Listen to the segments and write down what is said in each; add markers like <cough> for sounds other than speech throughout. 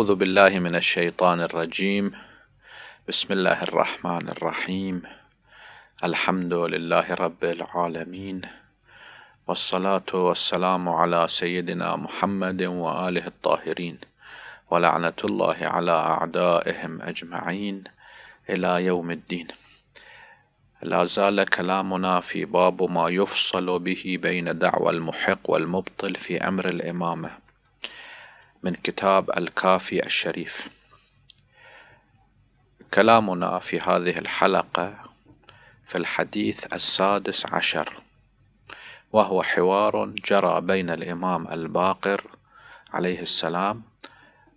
أعوذ بالله من الشيطان الرجيم بسم الله الرحمن الرحيم الحمد لله رب العالمين والصلاة والسلام على سيدنا محمد وآله الطاهرين ولعنة الله على أعدائهم أجمعين إلى يوم الدين لا زال كلامنا في باب ما يفصل به بين دعوى المحق والمبطل في أمر الإمامة من كتاب الكافي الشريف كلامنا في هذه الحلقة في الحديث السادس عشر وهو حوار جرى بين الإمام الباقر عليه السلام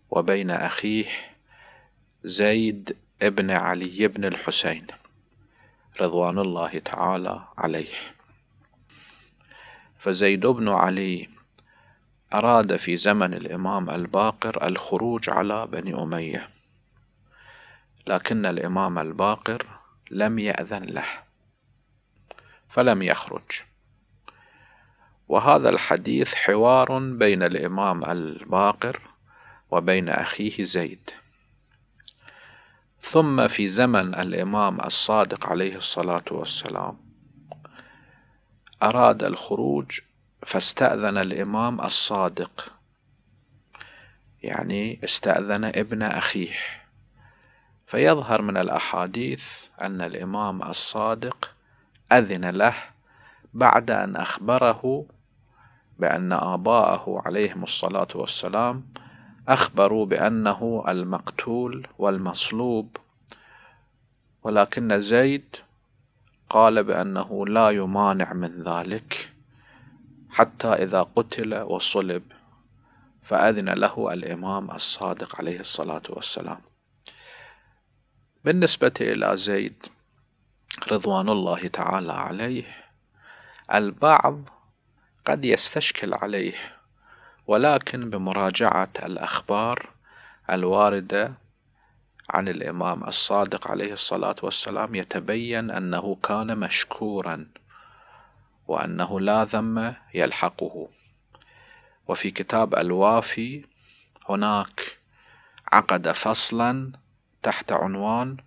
وبين أخيه زيد ابن علي بن الحسين رضوان الله تعالى عليه فزيد بن علي أراد في زمن الإمام الباقر الخروج على بني أمية لكن الإمام الباقر لم يأذن له فلم يخرج وهذا الحديث حوار بين الإمام الباقر وبين أخيه زيد ثم في زمن الإمام الصادق عليه الصلاة والسلام أراد الخروج فاستأذن الإمام الصادق يعني استأذن ابن أخيه فيظهر من الأحاديث أن الإمام الصادق أذن له بعد أن أخبره بأن آباءه عليهم الصلاة والسلام أخبروا بأنه المقتول والمصلوب ولكن زيد قال بأنه لا يمانع من ذلك حتى إذا قتل وصلب فأذن له الإمام الصادق عليه الصلاة والسلام بالنسبة إلى زيد رضوان الله تعالى عليه البعض قد يستشكل عليه ولكن بمراجعة الأخبار الواردة عن الإمام الصادق عليه الصلاة والسلام يتبين أنه كان مشكورا وأنه لا ذم يلحقه وفي كتاب الوافي هناك عقد فصلا تحت عنوان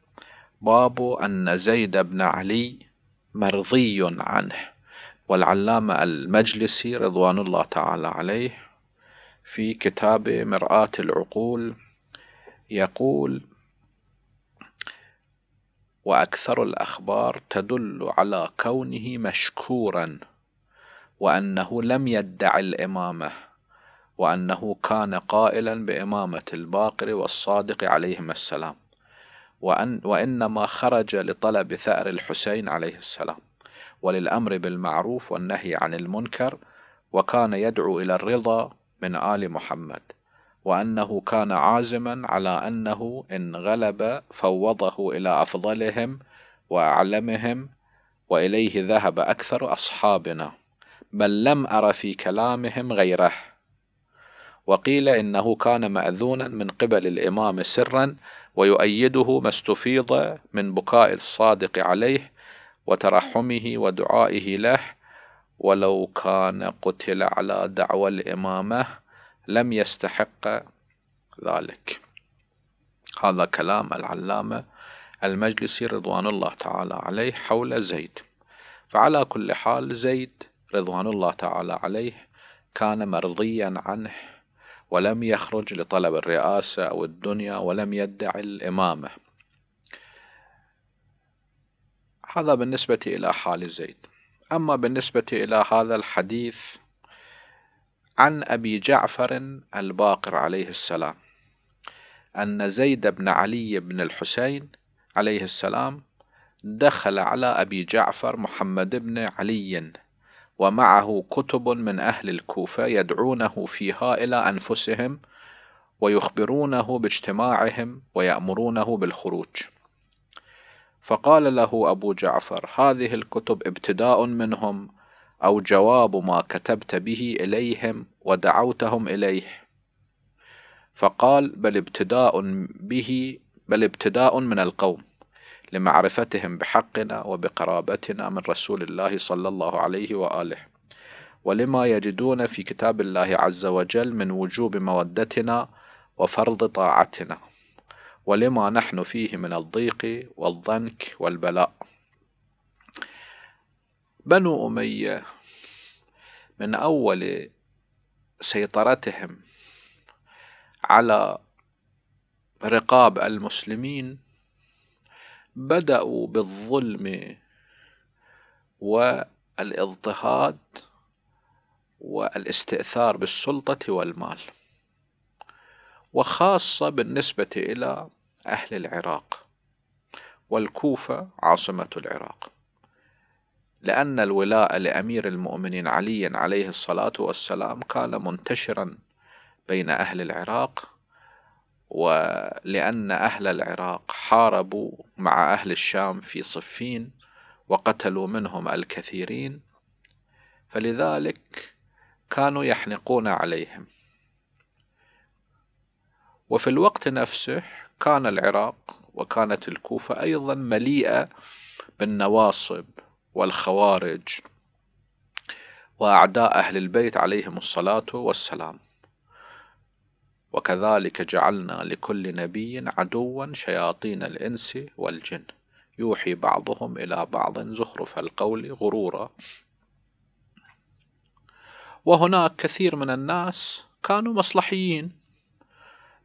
باب أن زيد بن علي مرضي عنه والعلامة المجلسي رضوان الله تعالى عليه في كتاب مرآة العقول يقول واكثر الاخبار تدل على كونه مشكورا وانه لم يدعي الامامه وانه كان قائلا بامامه الباقر والصادق عليهما السلام وأن وانما خرج لطلب ثار الحسين عليه السلام وللامر بالمعروف والنهي عن المنكر وكان يدعو الى الرضا من ال محمد وأنه كان عازما على أنه إن غلب فوضه إلى أفضلهم وأعلمهم وإليه ذهب أكثر أصحابنا بل لم أر في كلامهم غيره وقيل إنه كان مأذونا من قبل الإمام سرا ويؤيده ما استفيض من بكاء الصادق عليه وترحمه ودعائه له ولو كان قتل على دعوى الإمامة لم يستحق ذلك هذا كلام العلامة المجلسي رضوان الله تعالى عليه حول زيد فعلى كل حال زيد رضوان الله تعالى عليه كان مرضيا عنه ولم يخرج لطلب الرئاسة أو الدنيا ولم يدعي الإمامة هذا بالنسبة إلى حال زيد أما بالنسبة إلى هذا الحديث عن أبي جعفر الباقر عليه السلام أن زيد بن علي بن الحسين عليه السلام دخل على أبي جعفر محمد بن علي ومعه كتب من أهل الكوفة يدعونه فيها إلى أنفسهم ويخبرونه باجتماعهم ويأمرونه بالخروج فقال له أبو جعفر هذه الكتب ابتداء منهم أو جواب ما كتبت به إليهم ودعوتهم إليه فقال بل ابتداء به بل ابتداء من القوم لمعرفتهم بحقنا وبقرابتنا من رسول الله صلى الله عليه وآله ولما يجدون في كتاب الله عز وجل من وجوب مودتنا وفرض طاعتنا ولما نحن فيه من الضيق والضنك والبلاء بنو أمية من أول سيطرتهم على رقاب المسلمين بدأوا بالظلم والاضطهاد والاستئثار بالسلطة والمال وخاصة بالنسبة إلى أهل العراق والكوفة عاصمة العراق لأن الولاء لأمير المؤمنين علي عليه الصلاة والسلام كان منتشرا بين أهل العراق ولأن أهل العراق حاربوا مع أهل الشام في صفين وقتلوا منهم الكثيرين فلذلك كانوا يحنقون عليهم وفي الوقت نفسه كان العراق وكانت الكوفة أيضا مليئة بالنواصب والخوارج وأعداء أهل البيت عليهم الصلاة والسلام وكذلك جعلنا لكل نبي عدوا شياطين الإنس والجن يوحي بعضهم إلى بعض زخرف القول غرورا وهناك كثير من الناس كانوا مصلحيين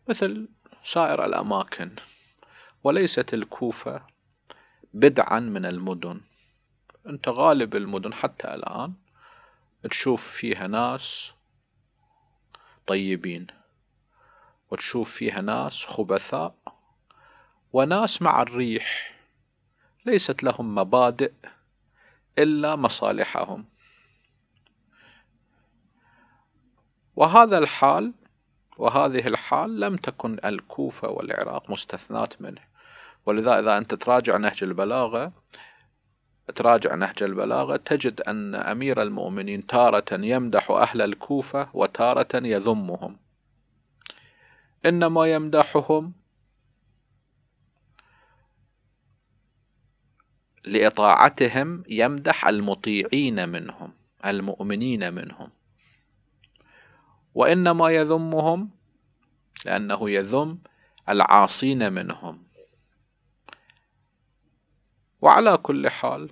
مثل سائر الأماكن وليست الكوفة بدعا من المدن انت غالب المدن حتى الان تشوف فيها ناس طيبين وتشوف فيها ناس خبثاء وناس مع الريح ليست لهم مبادئ الا مصالحهم وهذا الحال وهذه الحال لم تكن الكوفة والعراق مستثنات منه ولذا إذا أنت تراجع نهج البلاغة تراجع نهج البلاغة تجد أن أمير المؤمنين تارة يمدح أهل الكوفة وتارة يذمهم إنما يمدحهم لإطاعتهم يمدح المطيعين منهم المؤمنين منهم وإنما يذمهم لأنه يذم العاصين منهم وعلى كل حال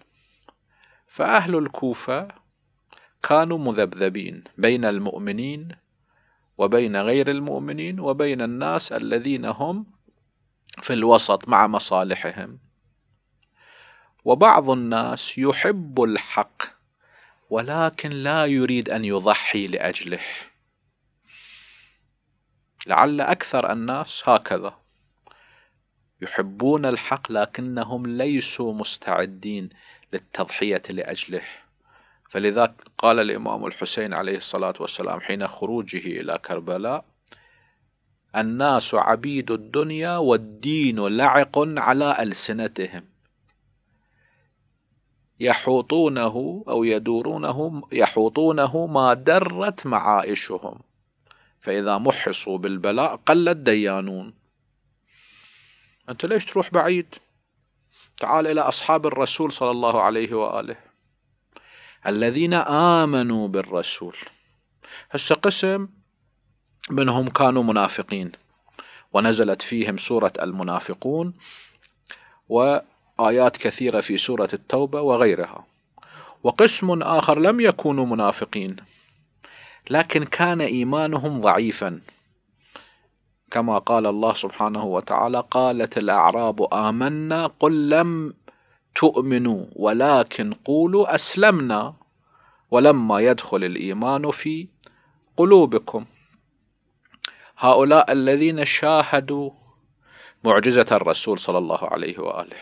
فأهل الكوفة كانوا مذبذبين بين المؤمنين وبين غير المؤمنين وبين الناس الذين هم في الوسط مع مصالحهم وبعض الناس يحب الحق ولكن لا يريد ان يضحي لاجله لعل اكثر الناس هكذا يحبون الحق لكنهم ليسوا مستعدين للتضحية لأجله فلذا قال الإمام الحسين عليه الصلاة والسلام حين خروجه إلى كربلاء الناس عبيد الدنيا والدين لعق على ألسنتهم يحوطونه أو يدورونه يحوطونه ما درت معائشهم فإذا محصوا بالبلاء قلت ديانون أنت ليش تروح بعيد تعال إلى أصحاب الرسول صلى الله عليه وآله الذين آمنوا بالرسول هسه قسم منهم كانوا منافقين ونزلت فيهم سورة المنافقون وآيات كثيرة في سورة التوبة وغيرها وقسم آخر لم يكونوا منافقين لكن كان إيمانهم ضعيفاً كما قال الله سبحانه وتعالى قالت الأعراب آمنا قل لم تؤمنوا ولكن قولوا أسلمنا ولما يدخل الإيمان في قلوبكم هؤلاء الذين شاهدوا معجزة الرسول صلى الله عليه وآله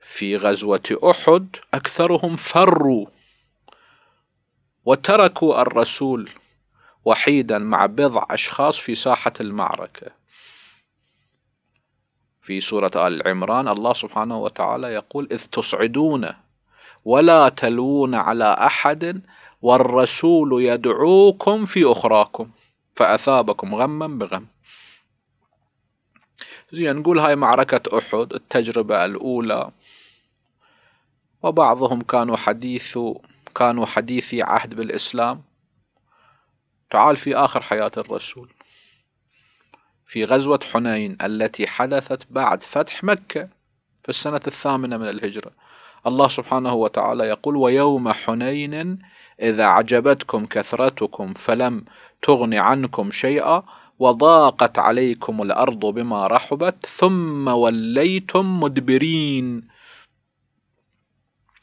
في غزوة أحد أكثرهم فروا وتركوا الرسول وحيدا مع بضع أشخاص في ساحة المعركة في سورة آل عمران الله سبحانه وتعالى يقول إذ تصعدون ولا تلوون على أحد والرسول يدعوكم في أخراكم فأثابكم غما بغم زين نقول هاي معركة أحد التجربة الأولى وبعضهم كانوا حديث كانوا حديثي عهد بالإسلام تعال في آخر حياة الرسول في غزوة حنين التي حدثت بعد فتح مكة في السنة الثامنة من الهجرة الله سبحانه وتعالى يقول ويوم حنين إذا عجبتكم كثرتكم فلم تغن عنكم شيئا وضاقت عليكم الأرض بما رحبت ثم وليتم مدبرين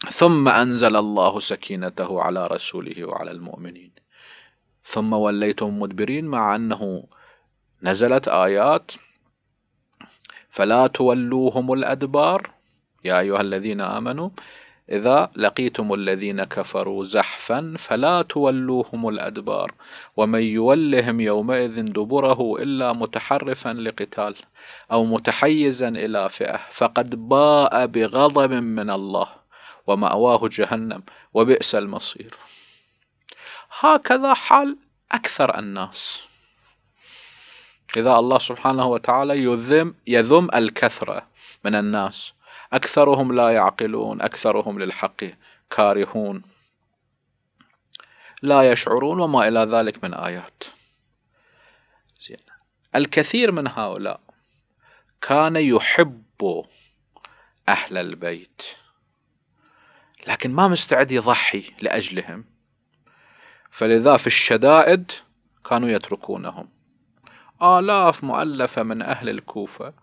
ثم أنزل الله سكينته على رسوله وعلى المؤمنين ثم وليتم مدبرين مع أنه نزلت آيات فلا تولوهم الأدبار يا أيها الذين آمنوا إذا لقيتم الذين كفروا زحفا فلا تولوهم الأدبار ومن يولهم يومئذ دبره إلا متحرفا لقتال أو متحيزا إلى فئة فقد باء بغضب من الله ومأواه جهنم وبئس المصير هكذا حال أكثر الناس إذا الله سبحانه وتعالى يذم, يذم الكثرة من الناس أكثرهم لا يعقلون أكثرهم للحق كارهون لا يشعرون وما إلى ذلك من آيات زين. الكثير من هؤلاء كان يحب أهل البيت لكن ما مستعد يضحي لأجلهم فلذا في الشدائد كانوا يتركونهم آلاف مؤلفة من أهل الكوفة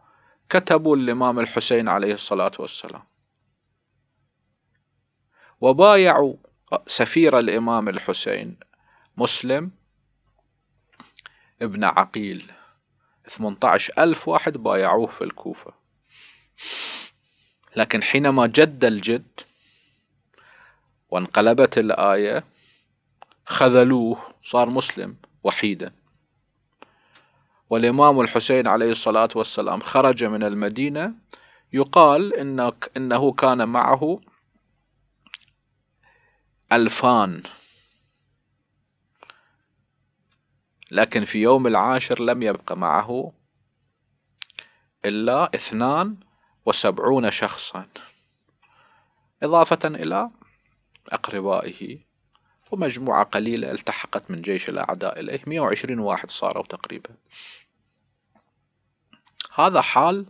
كتبوا الإمام الحسين عليه الصلاة والسلام وبايعوا سفير الإمام الحسين مسلم ابن عقيل 18 ألف واحد بايعوه في الكوفة لكن حينما جد الجد وانقلبت الآية خذلوه صار مسلم وحيدا والإمام الحسين عليه الصلاة والسلام خرج من المدينة يقال إنك إنه كان معه ألفان لكن في يوم العاشر لم يبق معه إلا اثنان وسبعون شخصا إضافة إلى أقربائه ومجموعة قليلة التحقت من جيش الأعداء إليه 120 واحد صاروا تقريبا هذا حال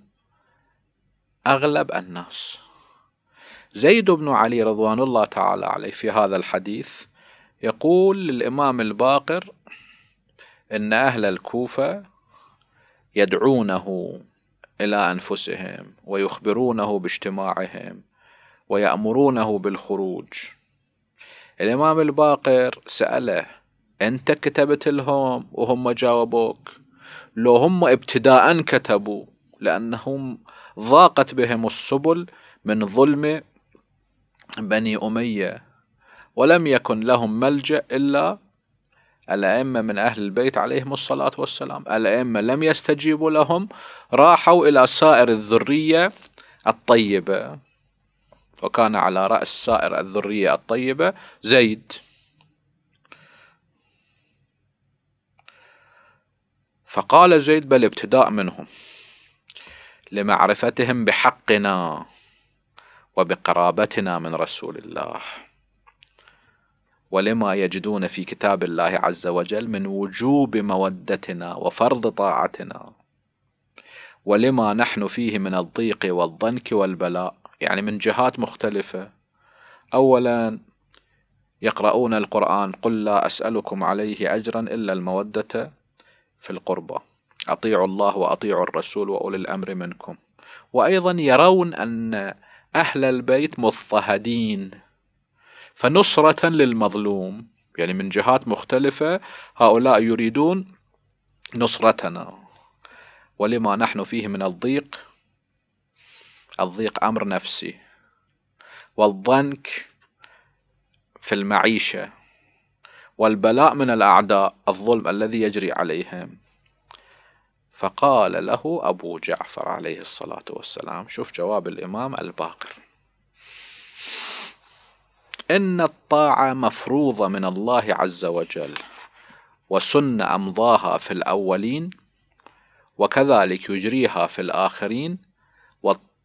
أغلب الناس زيد بن علي رضوان الله تعالى عليه في هذا الحديث يقول للإمام الباقر إن أهل الكوفة يدعونه إلى أنفسهم ويخبرونه باجتماعهم ويأمرونه بالخروج الإمام الباقر سأله أنت كتبت لهم وهم جاوبوك لو هم ابتداء كتبوا لأنهم ضاقت بهم السبل من ظلم بني أمية ولم يكن لهم ملجأ إلا الأئمة من أهل البيت عليهم الصلاة والسلام الأئمة لم يستجيبوا لهم راحوا إلى سائر الذرية الطيبة وكان على رأس سائر الذرية الطيبة زيد فقال زيد بل ابتداء منهم لمعرفتهم بحقنا وبقرابتنا من رسول الله ولما يجدون في كتاب الله عز وجل من وجوب مودتنا وفرض طاعتنا ولما نحن فيه من الضيق والضنك والبلاء يعني من جهات مختلفة أولا يقرؤون القرآن قل لا أسألكم عليه أجرا إلا المودة في القربى أطيعوا الله وأطيعوا الرسول وأولي الأمر منكم وأيضا يرون أن أهل البيت مضطهدين فنصرة للمظلوم يعني من جهات مختلفة هؤلاء يريدون نصرتنا ولما نحن فيه من الضيق الضيق أمر نفسي والضنك في المعيشة والبلاء من الأعداء الظلم الذي يجري عليهم فقال له أبو جعفر عليه الصلاة والسلام شوف جواب الإمام الباقر إن الطاعة مفروضة من الله عز وجل وسن أمضاها في الأولين وكذلك يجريها في الآخرين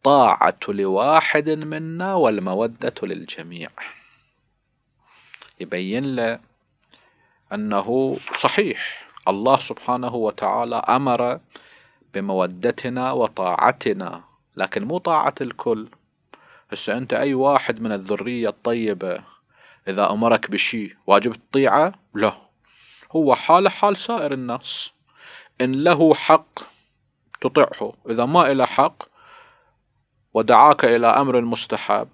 الطاعة لواحد منا والمودة للجميع يبين له أنه صحيح الله سبحانه وتعالى أمر بمودتنا وطاعتنا لكن مو طاعة الكل هسه أنت أي واحد من الذرية الطيبة إذا أمرك بشيء واجب تطيعه لا هو حاله حال سائر الناس إن له حق تطيعه إذا ما إلى حق ودعاك إلى أمر مستحب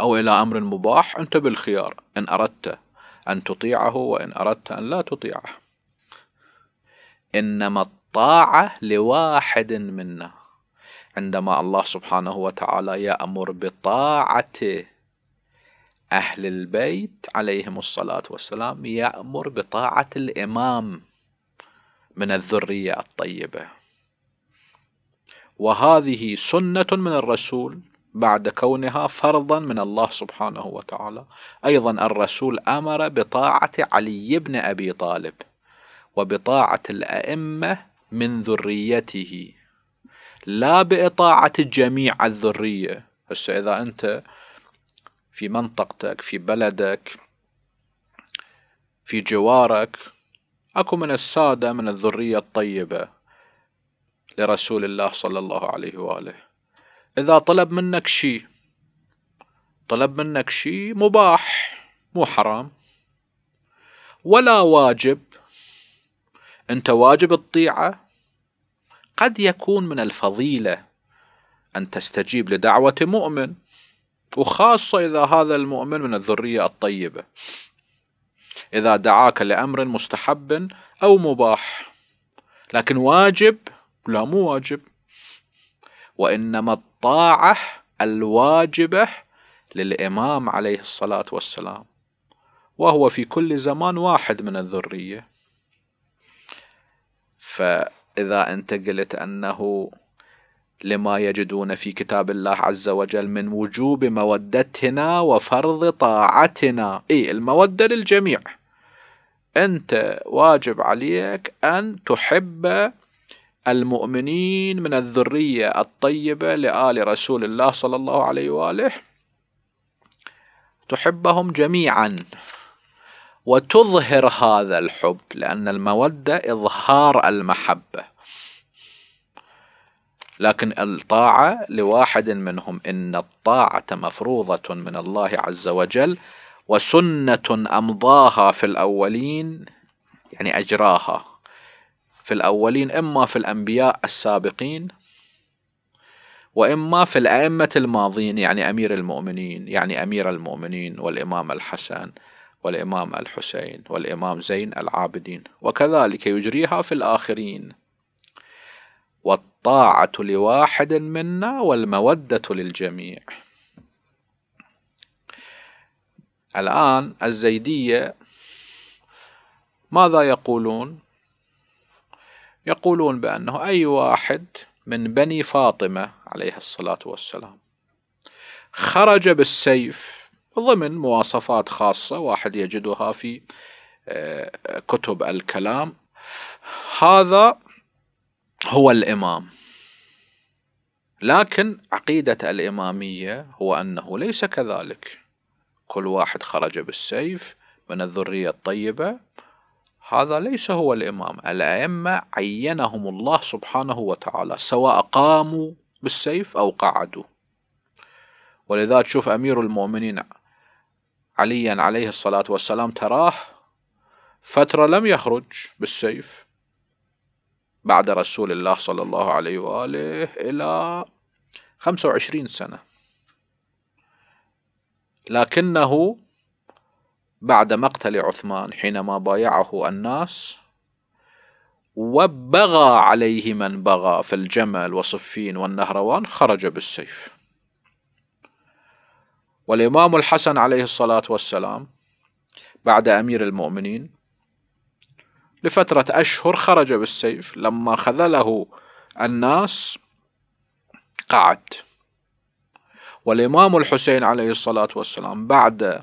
أو إلى أمر مباح أنت بالخيار إن أردت أن تطيعه وإن أردت أن لا تطيعه إنما الطاعة لواحد منا عندما الله سبحانه وتعالى يأمر بطاعة أهل البيت عليهم الصلاة والسلام يأمر بطاعة الإمام من الذرية الطيبة وهذه سنة من الرسول بعد كونها فرضا من الله سبحانه وتعالى أيضا الرسول أمر بطاعة علي بن أبي طالب وبطاعة الأئمة من ذريته لا بإطاعة جميع الذرية هسه إذا أنت في منطقتك في بلدك في جوارك أكو من السادة من الذرية الطيبة لرسول الله صلى الله عليه وآله إذا طلب منك شيء طلب منك شيء مباح مو حرام ولا واجب أنت واجب الطيعة قد يكون من الفضيلة أن تستجيب لدعوة مؤمن وخاصة إذا هذا المؤمن من الذرية الطيبة إذا دعاك لأمر مستحب أو مباح لكن واجب لا مو واجب وإنما الطاعة الواجبة للإمام عليه الصلاة والسلام وهو في كل زمان واحد من الذرية فإذا أنت قلت أنه لما يجدون في كتاب الله عز وجل من وجوب مودتنا وفرض طاعتنا اي المودة للجميع انت واجب عليك ان تحب المؤمنين من الذرية الطيبة لآل رسول الله صلى الله عليه وآله تحبهم جميعا وتظهر هذا الحب لأن المودة إظهار المحبة لكن الطاعة لواحد منهم إن الطاعة مفروضة من الله عز وجل وسنة أمضاها في الأولين يعني أجراها في الأولين إما في الأنبياء السابقين وإما في الأئمة الماضين يعني أمير المؤمنين يعني أمير المؤمنين والإمام الحسن والإمام الحسين والإمام زين العابدين وكذلك يجريها في الآخرين والطاعة لواحد منا والمودة للجميع الآن الزيدية ماذا يقولون يقولون بأنه أي واحد من بني فاطمة عليه الصلاة والسلام خرج بالسيف ضمن مواصفات خاصة واحد يجدها في آه، كتب الكلام هذا هو الإمام لكن عقيدة الإمامية هو أنه ليس كذلك كل واحد خرج بالسيف من الذرية الطيبة هذا ليس هو الإمام الأئمة عينهم الله سبحانه وتعالى سواء قاموا بالسيف أو قعدوا ولذا تشوف أمير المؤمنين عليا عليه الصلاة والسلام تراه فترة لم يخرج بالسيف بعد رسول الله صلى الله عليه وآله إلى 25 سنة لكنه بعد مقتل عثمان حينما بايعه الناس وبغى عليه من بغى في الجمل وصفين والنهروان خرج بالسيف والإمام الحسن عليه الصلاة والسلام بعد أمير المؤمنين لفترة أشهر خرج بالسيف لما خذله الناس قعد والإمام الحسين عليه الصلاة والسلام بعد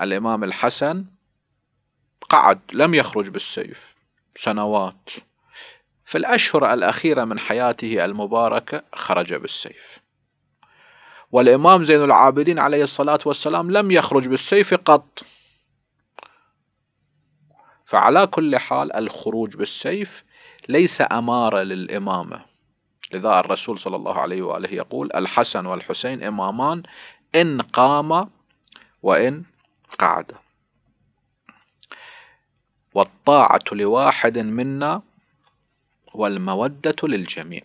الإمام الحسن قعد لم يخرج بالسيف سنوات في الأشهر الأخيرة من حياته المباركة خرج بالسيف والإمام زين العابدين عليه الصلاة والسلام لم يخرج بالسيف قط فعلى كل حال الخروج بالسيف ليس أمارة للإمامة لذا الرسول صلى الله عليه وآله يقول الحسن والحسين إمامان إن قام وإن قاعدة والطاعة لواحد منا والمودة للجميع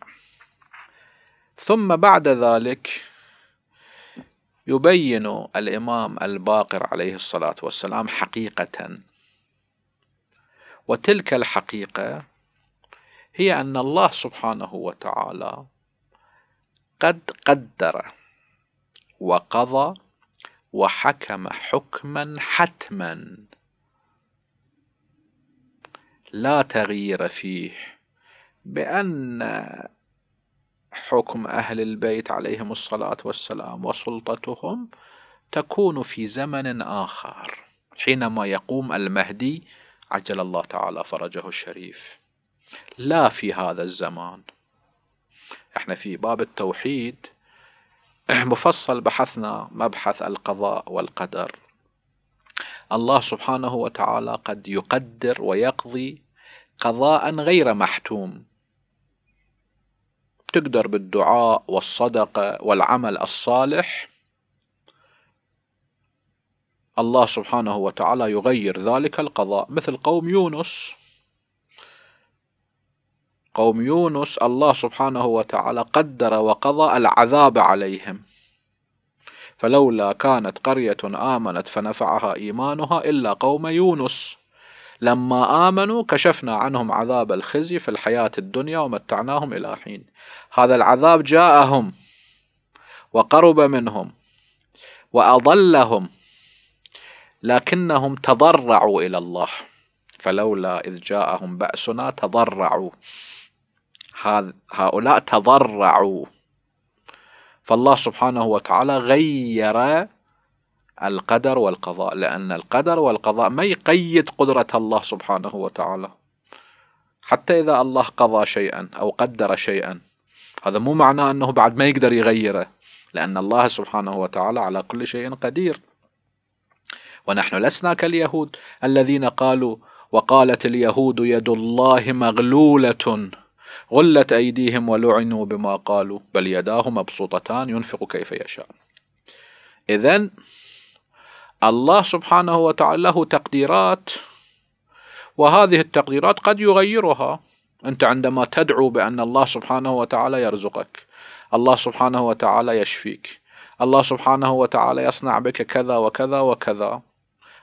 ثم بعد ذلك يبين الإمام الباقر عليه الصلاة والسلام حقيقة وتلك الحقيقة هي أن الله سبحانه وتعالى قد قدر وقضى وحكم حكما حتما لا تغيير فيه بأن حكم أهل البيت عليهم الصلاة والسلام وسلطتهم تكون في زمن آخر حينما يقوم المهدي عجل الله تعالى فرجه الشريف لا في هذا الزمان احنا في باب التوحيد مفصل بحثنا مبحث القضاء والقدر الله سبحانه وتعالى قد يقدر ويقضي قضاء غير محتوم تقدر بالدعاء والصدقه والعمل الصالح الله سبحانه وتعالى يغير ذلك القضاء مثل قوم يونس قوم يونس الله سبحانه وتعالى قدر وقضى العذاب عليهم فلولا كانت قرية آمنت فنفعها إيمانها إلا قوم يونس لما آمنوا كشفنا عنهم عذاب الخزي في الحياة الدنيا ومتعناهم إلى حين هذا العذاب جاءهم وقرب منهم وأضلهم لكنهم تضرعوا إلى الله فلولا إذ جاءهم بأسنا تضرعوا هؤلاء تضرعوا فالله سبحانه وتعالى غير القدر والقضاء لأن القدر والقضاء ما يقيد قدرة الله سبحانه وتعالى حتى إذا الله قضى شيئا أو قدر شيئا هذا مو معناه أنه بعد ما يقدر يغيره لأن الله سبحانه وتعالى على كل شيء قدير ونحن لسنا كاليهود الذين قالوا وقالت اليهود يد الله مغلولة غلت أيديهم ولعنوا بما قالوا بل يداه مبسوطتان ينفق كيف يشاء إذا الله سبحانه وتعالى له تقديرات وهذه التقديرات قد يغيرها أنت عندما تدعو بأن الله سبحانه وتعالى يرزقك الله سبحانه وتعالى يشفيك الله سبحانه وتعالى يصنع بك كذا وكذا وكذا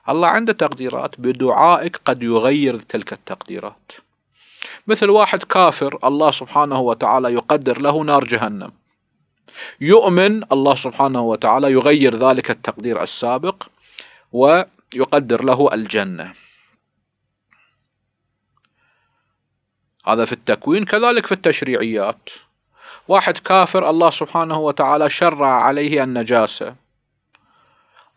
الله عنده تقديرات بدعائك قد يغير تلك التقديرات مثل واحد كافر الله سبحانه وتعالى يقدر له نار جهنم يؤمن الله سبحانه وتعالى يغير ذلك التقدير السابق ويقدر له الجنة هذا في التكوين كذلك في التشريعيات واحد كافر الله سبحانه وتعالى شرع عليه النجاسة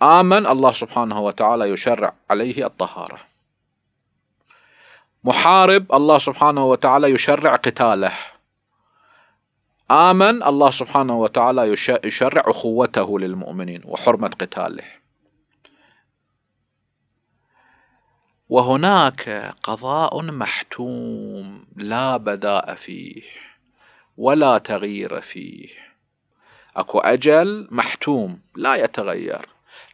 آمن الله سبحانه وتعالى يشرع عليه الطهارة محارب الله سبحانه وتعالى يشرع قتاله آمن الله سبحانه وتعالى يشرع أخوته للمؤمنين وحرمة قتاله وهناك قضاء محتوم لا بداء فيه ولا تغيير فيه اكو اجل محتوم لا يتغير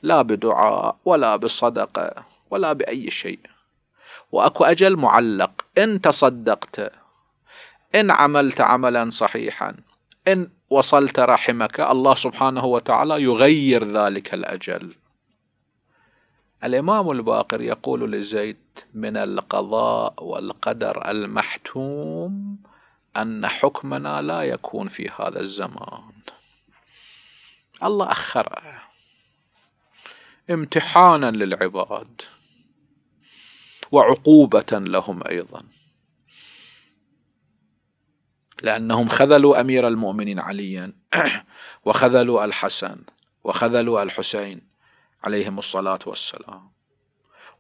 لا بدعاء ولا بصدقه ولا باي شيء واكو اجل معلق ان تصدقت ان عملت عملا صحيحا ان وصلت رحمك الله سبحانه وتعالى يغير ذلك الاجل الامام الباقر يقول لزيد من القضاء والقدر المحتوم ان حكمنا لا يكون في هذا الزمان الله اخره امتحانا للعباد وعقوبة لهم أيضا لأنهم خذلوا أمير المؤمنين عليا <clears throat> وخذلوا الحسن وخذلوا الحسين عليهم الصلاة والسلام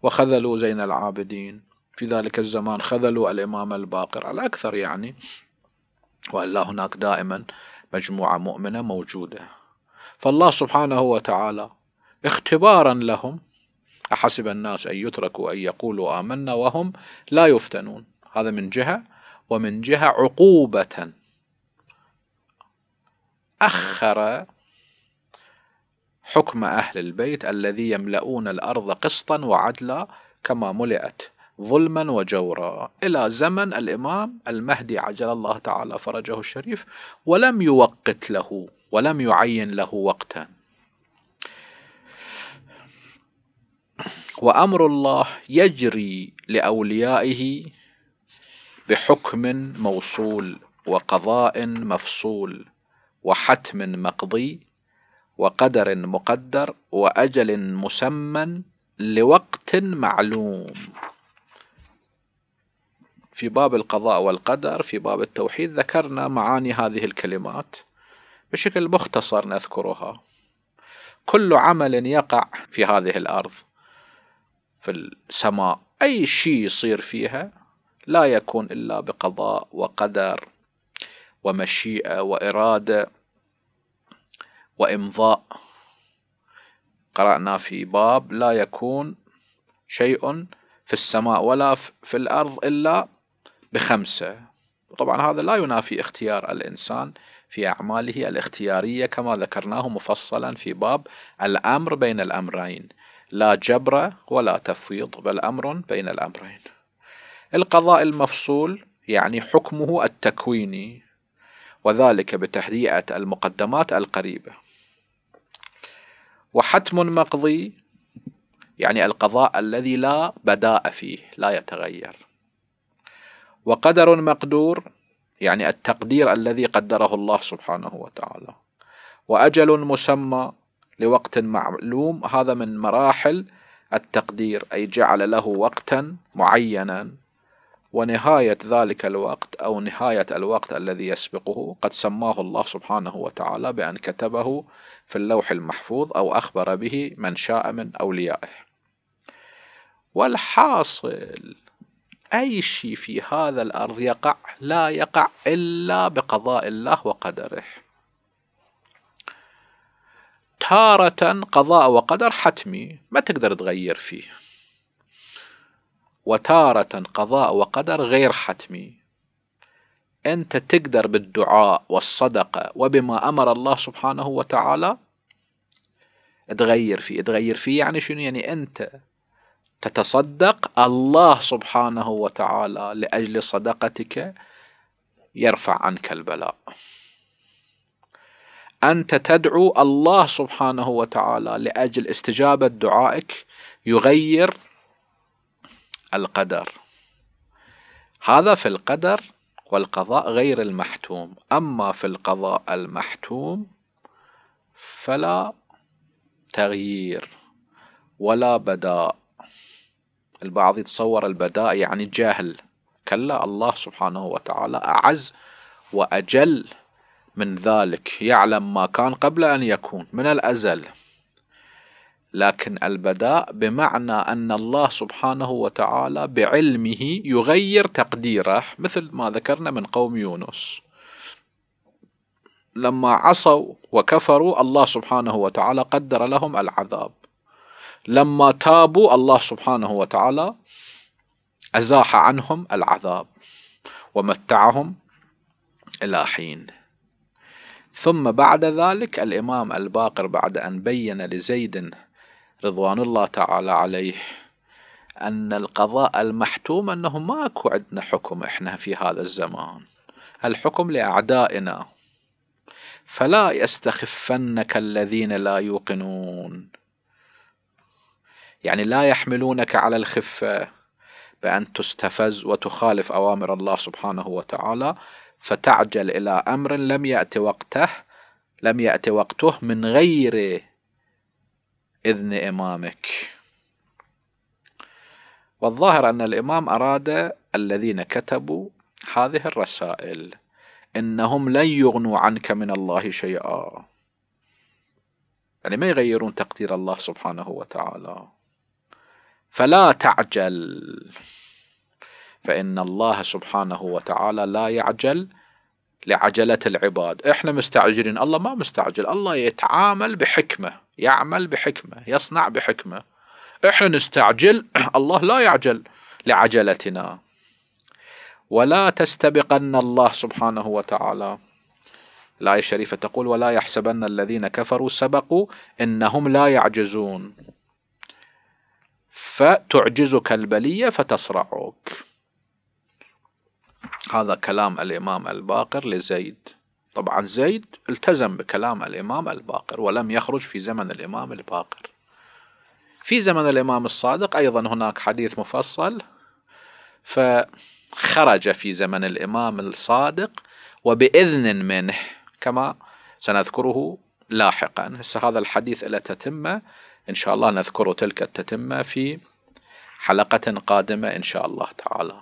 وخذلوا زين العابدين في ذلك الزمان خذلوا الإمام الباقر على أكثر يعني وإلا هناك دائما مجموعة مؤمنة موجودة فالله سبحانه وتعالى اختبارا لهم أحسب الناس أن يتركوا أن يقولوا آمنا وهم لا يفتنون هذا من جهة ومن جهة عقوبة أخر حكم أهل البيت الذي يملؤون الأرض قسطا وعدلا كما ملئت ظلما وجورا إلى زمن الإمام المهدي عجل الله تعالى فرجه الشريف ولم يوقت له ولم يعين له وقتا وأمر الله يجري لأوليائه بحكم موصول وقضاء مفصول وحتم مقضي وقدر مقدر وأجل مسمى لوقت معلوم في باب القضاء والقدر في باب التوحيد ذكرنا معاني هذه الكلمات بشكل مختصر نذكرها كل عمل يقع في هذه الأرض في السماء أي شيء يصير فيها لا يكون إلا بقضاء وقدر ومشيئة وإرادة وإمضاء قرأنا في باب لا يكون شيء في السماء ولا في الأرض إلا بخمسة طبعا هذا لا ينافي اختيار الإنسان في أعماله الاختيارية كما ذكرناه مفصلا في باب الأمر بين الأمرين لا جبر ولا تفويض بل أمر بين الأمرين القضاء المفصول يعني حكمه التكويني وذلك بتهيئة المقدمات القريبة وحتم مقضي يعني القضاء الذي لا بداء فيه لا يتغير وقدر مقدور يعني التقدير الذي قدره الله سبحانه وتعالى وأجل مسمى لوقت معلوم هذا من مراحل التقدير أي جعل له وقتا معينا ونهاية ذلك الوقت أو نهاية الوقت الذي يسبقه قد سماه الله سبحانه وتعالى بأن كتبه في اللوح المحفوظ أو أخبر به من شاء من أوليائه والحاصل أي شيء في هذا الأرض يقع لا يقع إلا بقضاء الله وقدره تارة قضاء وقدر حتمي ما تقدر تغير فيه وتارة قضاء وقدر غير حتمي أنت تقدر بالدعاء والصدقة وبما أمر الله سبحانه وتعالى تغير فيه تغير فيه يعني شنو يعني أنت تتصدق الله سبحانه وتعالى لأجل صدقتك يرفع عنك البلاء أنت تدعو الله سبحانه وتعالى لأجل استجابة دعائك يغير القدر هذا في القدر والقضاء غير المحتوم أما في القضاء المحتوم فلا تغيير ولا بداء البعض يتصور البداء يعني جهل كلا الله سبحانه وتعالى أعز وأجل من ذلك يعلم ما كان قبل أن يكون من الأزل لكن البداء بمعنى أن الله سبحانه وتعالى بعلمه يغير تقديره مثل ما ذكرنا من قوم يونس لما عصوا وكفروا الله سبحانه وتعالى قدر لهم العذاب لما تابوا الله سبحانه وتعالى أزاح عنهم العذاب ومتعهم إلى حين ثم بعد ذلك الإمام الباقر بعد أن بين لزيد رضوان الله تعالى عليه أن القضاء المحتوم أنه ماكو ما عندنا حكم إحنا في هذا الزمان الحكم لأعدائنا فلا يستخفنك الذين لا يوقنون يعني لا يحملونك على الخفة بأن تستفز وتخالف أوامر الله سبحانه وتعالى فتعجل إلى أمر لم يأتي وقته لم يأتي وقته من غير إذن إمامك والظاهر أن الإمام أراد الذين كتبوا هذه الرسائل إنهم لن يغنوا عنك من الله شيئا يعني ما يغيرون تقدير الله سبحانه وتعالى فلا تعجل فإن الله سبحانه وتعالى لا يعجل لعجلة العباد إحنا مستعجلين الله ما مستعجل الله يتعامل بحكمة يعمل بحكمة يصنع بحكمة إحنا نستعجل <clears throat> الله لا يعجل لعجلتنا ولا تستبقن الله سبحانه وتعالى الآية الشريفة تقول ولا يحسبن الذين كفروا سبقوا إنهم لا يعجزون فتعجزك البلية فتصرعك هذا كلام الإمام الباقر لزيد طبعا زيد التزم بكلام الإمام الباقر ولم يخرج في زمن الإمام الباقر في زمن الإمام الصادق أيضا هناك حديث مفصل فخرج في زمن الإمام الصادق وبإذن منه كما سنذكره لاحقا هسه هذا الحديث إلى تتمة إن شاء الله نذكر تلك التتمة في حلقة قادمة إن شاء الله تعالى